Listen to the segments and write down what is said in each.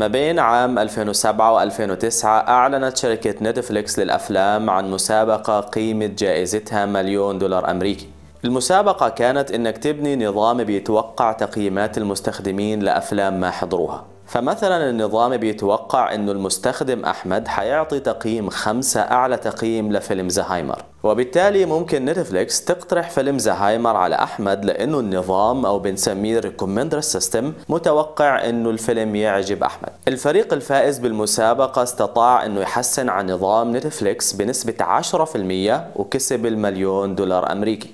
ما بين عام 2007 و2009 أعلنت شركة نتفليكس للأفلام عن مسابقة قيمة جائزتها مليون دولار أمريكي المسابقة كانت إنك تبني نظام بيتوقع تقييمات المستخدمين لأفلام ما حضروها فمثلا النظام بيتوقع أن المستخدم أحمد حيعطي تقييم خمسة أعلى تقييم لفيلم زهايمر وبالتالي ممكن نتفليكس تقترح فيلم زهايمر على احمد لانه النظام او بنسميه ريكومندر سيستم متوقع انه الفيلم يعجب احمد. الفريق الفائز بالمسابقه استطاع انه يحسن عن نظام نتفليكس بنسبه 10% وكسب المليون دولار امريكي.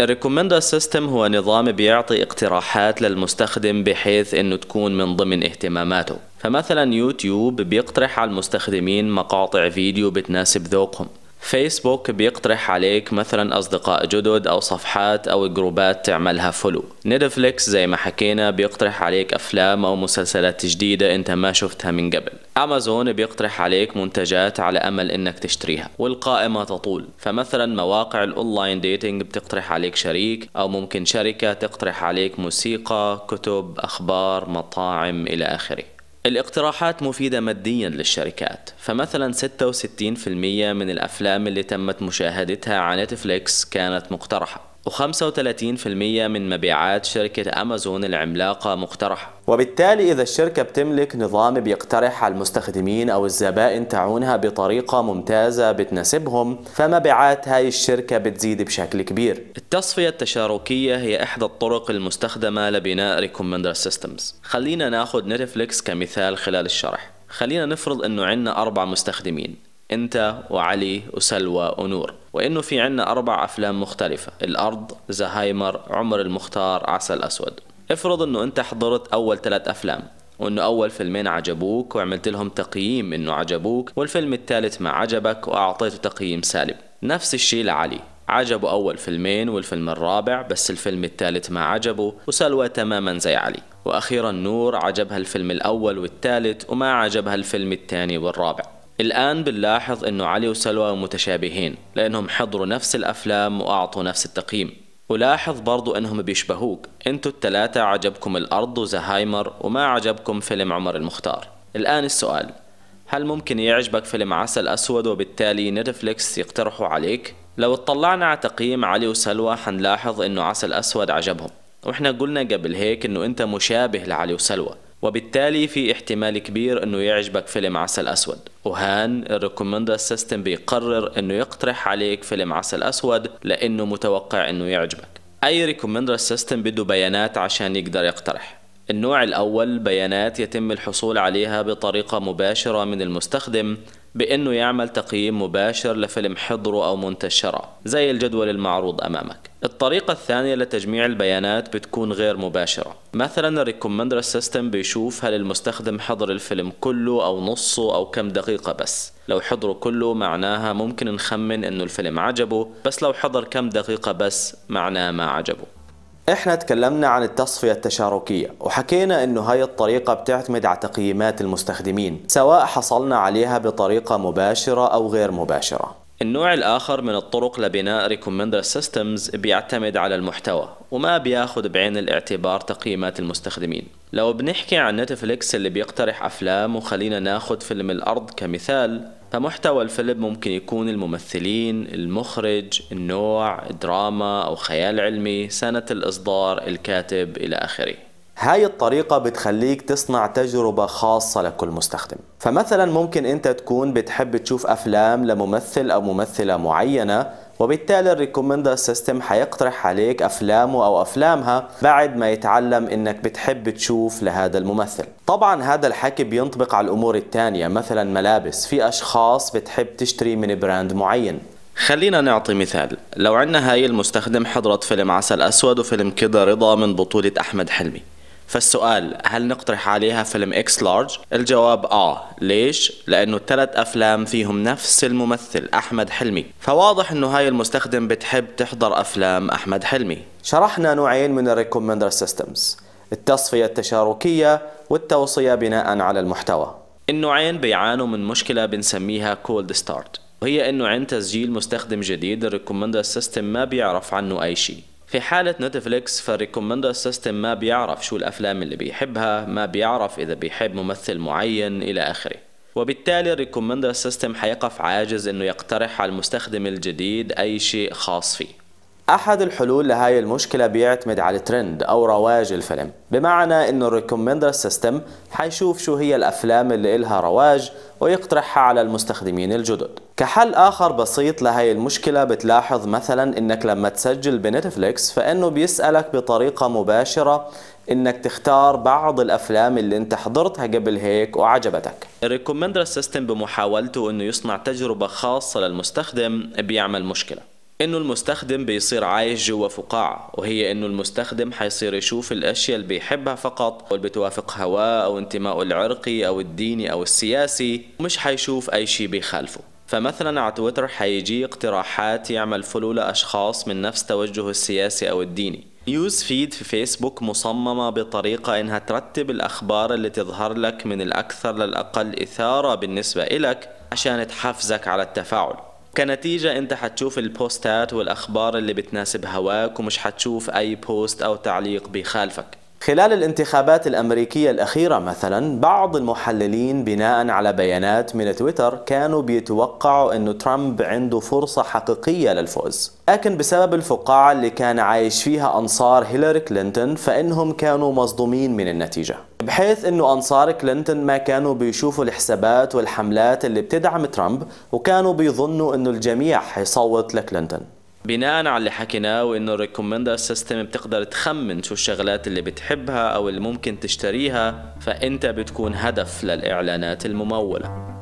الريكومندا سيستم هو نظام بيعطي اقتراحات للمستخدم بحيث انه تكون من ضمن اهتماماته فمثلا يوتيوب بيقترح على المستخدمين مقاطع فيديو بتناسب ذوقهم فيسبوك بيقترح عليك مثلا أصدقاء جدد أو صفحات أو جروبات تعملها فولو نتفليكس زي ما حكينا بيقترح عليك أفلام أو مسلسلات جديدة أنت ما شفتها من قبل أمازون بيقترح عليك منتجات على أمل أنك تشتريها والقائمة تطول فمثلا مواقع الأونلاين ديتينج بتقترح عليك شريك أو ممكن شركة تقترح عليك موسيقى كتب أخبار مطاعم إلى آخره الاقتراحات مفيدة ماديا للشركات فمثلا 66% من الأفلام اللي تمت مشاهدتها على نتفليكس كانت مقترحة و35% من مبيعات شركة أمازون العملاقة مقترحة وبالتالي إذا الشركة بتملك نظام بيقترح على المستخدمين أو الزبائن تعونها بطريقة ممتازة بتناسبهم فمبيعات هاي الشركة بتزيد بشكل كبير التصفية التشاركية هي إحدى الطرق المستخدمة لبناء ريكومندر سيستمز خلينا ناخد نتفليكس كمثال خلال الشرح خلينا نفرض أنه عندنا أربع مستخدمين أنت وعلي وسلوى ونور وإنه في عندنا أربع أفلام مختلفة الأرض زهايمر عمر المختار عسل أسود افرض انه انت حضرت اول ثلاث افلام وانه اول فيلمين عجبوك وعملت لهم تقييم انه عجبوك والفيلم الثالث ما عجبك واعطيته تقييم سالب نفس الشيء لعلي عجبه أول فيلمين والفيلم الرابع بس الفيلم الثالث ما عجبه وسلوى تماما زي علي وأخيرا نور عجبها الفيلم الأول والثالث وما عجبها الفيلم الثاني والرابع الآن بنلاحظ أنه علي وسلوى متشابهين لأنهم حضروا نفس الأفلام وأعطوا نفس التقييم ولاحظ برضو أنهم بيشبهوك انتو التلاتة عجبكم الأرض وزهايمر وما عجبكم فيلم عمر المختار الآن السؤال هل ممكن يعجبك فيلم عسل أسود وبالتالي نتفليكس يقترحوا عليك؟ لو اطلعنا على تقييم علي وسلوى حنلاحظ انه عسل اسود عجبهم واحنا قلنا قبل هيك انه انت مشابه لعلي وسلوى وبالتالي في احتمال كبير انه يعجبك فيلم عسل اسود وهان الريكومندر سيستم بيقرر انه يقترح عليك فيلم عسل اسود لانه متوقع انه يعجبك اي ريكومندر سيستم بده بيانات عشان يقدر يقترح النوع الاول بيانات يتم الحصول عليها بطريقه مباشره من المستخدم بأنه يعمل تقييم مباشر لفيلم حضره أو منتشره زي الجدول المعروض أمامك الطريقة الثانية لتجميع البيانات بتكون غير مباشرة مثلا الريكومندر سيستم بيشوف هل المستخدم حضر الفيلم كله أو نصه أو كم دقيقة بس لو حضره كله معناها ممكن نخمن أنه الفيلم عجبه بس لو حضر كم دقيقة بس معناها ما عجبه احنا تكلمنا عن التصفية التشاركية وحكينا انه هاي الطريقة بتعتمد على تقييمات المستخدمين سواء حصلنا عليها بطريقة مباشرة او غير مباشرة النوع الآخر من الطرق لبناء ريكومندر سيستمز بيعتمد على المحتوى وما بياخد بعين الاعتبار تقييمات المستخدمين لو بنحكي عن نتفليكس اللي بيقترح أفلام وخلينا ناخد فيلم الأرض كمثال فمحتوى الفيلم ممكن يكون الممثلين المخرج النوع دراما أو خيال علمي سنة الإصدار الكاتب إلى آخره هاي الطريقة بتخليك تصنع تجربة خاصة لكل مستخدم فمثلا ممكن انت تكون بتحب تشوف افلام لممثل او ممثلة معينة وبالتالي الريكومندر سيستم حيقترح عليك افلامه او افلامها بعد ما يتعلم انك بتحب تشوف لهذا الممثل طبعا هذا الحكي بينطبق على الامور الثانيه مثلا ملابس في اشخاص بتحب تشتري من براند معين خلينا نعطي مثال لو عندنا هاي المستخدم حضرت فيلم عسل أسود وفيلم كده رضا من بطولة أحمد حلمي فالسؤال هل نقترح عليها فيلم اكس لارج؟ الجواب اه، ليش؟ لانه الثلاث افلام فيهم نفس الممثل احمد حلمي، فواضح انه هاي المستخدم بتحب تحضر افلام احمد حلمي. شرحنا نوعين من الريكومندر سيستمز، التصفية التشاركية والتوصية بناء على المحتوى. النوعين بيعانوا من مشكلة بنسميها كولد ستارت، وهي انه عند تسجيل مستخدم جديد الريكومندر سيستم ما بيعرف عنه اي شيء. في حالة نتفليكس فالريكومندا سيستم ما بيعرف شو الأفلام اللي بيحبها ما بيعرف إذا بيحب ممثل معين إلى آخره وبالتالي الريكومندر سيستم حيقف عاجز انه يقترح على المستخدم الجديد اي شيء خاص فيه أحد الحلول لهاي المشكلة بيعتمد على ترند أو رواج الفيلم بمعنى أنه الريكومندر سيستم حيشوف شو هي الأفلام اللي إلها رواج ويقترحها على المستخدمين الجدد كحل آخر بسيط لهي المشكلة بتلاحظ مثلا أنك لما تسجل بنتفليكس فإنه بيسألك بطريقة مباشرة انك تختار بعض الافلام اللي انت حضرتها قبل هيك وعجبتك الريكومندر سيستم بمحاولته انه يصنع تجربة خاصة للمستخدم بيعمل مشكلة انه المستخدم بيصير عايش جوا فقاعة وهي انه المستخدم حيصير يشوف الاشياء اللي بيحبها فقط واللي بتوافق هواه او انتمائه العرقي او الديني او السياسي ومش حيشوف اي شيء بيخالفه فمثلا على تويتر حيجي اقتراحات يعمل فولو لاشخاص من نفس توجهه السياسي او الديني نيوز فيد في فيسبوك مصممة بطريقة انها ترتب الاخبار اللي تظهر لك من الاكثر للاقل اثارة بالنسبة الك عشان تحفزك على التفاعل كنتيجة انت حتشوف البوستات والاخبار اللي بتناسب هواك ومش حتشوف اي بوست او تعليق بخالفك خلال الانتخابات الأمريكية الأخيرة مثلا بعض المحللين بناء على بيانات من تويتر كانوا بيتوقعوا أن ترامب عنده فرصة حقيقية للفوز لكن بسبب الفقاعة اللي كان عايش فيها أنصار هيلاري كلينتون فإنهم كانوا مصدومين من النتيجة بحيث أنه أنصار كلينتون ما كانوا بيشوفوا الحسابات والحملات اللي بتدعم ترامب وكانوا بيظنوا أنه الجميع حيصوت لكلينتون بناء على اللي حكيناه وانه الريكومندر سيستم بتقدر تخمن شو الشغلات اللي بتحبها او اللي ممكن تشتريها فانت بتكون هدف للاعلانات المموله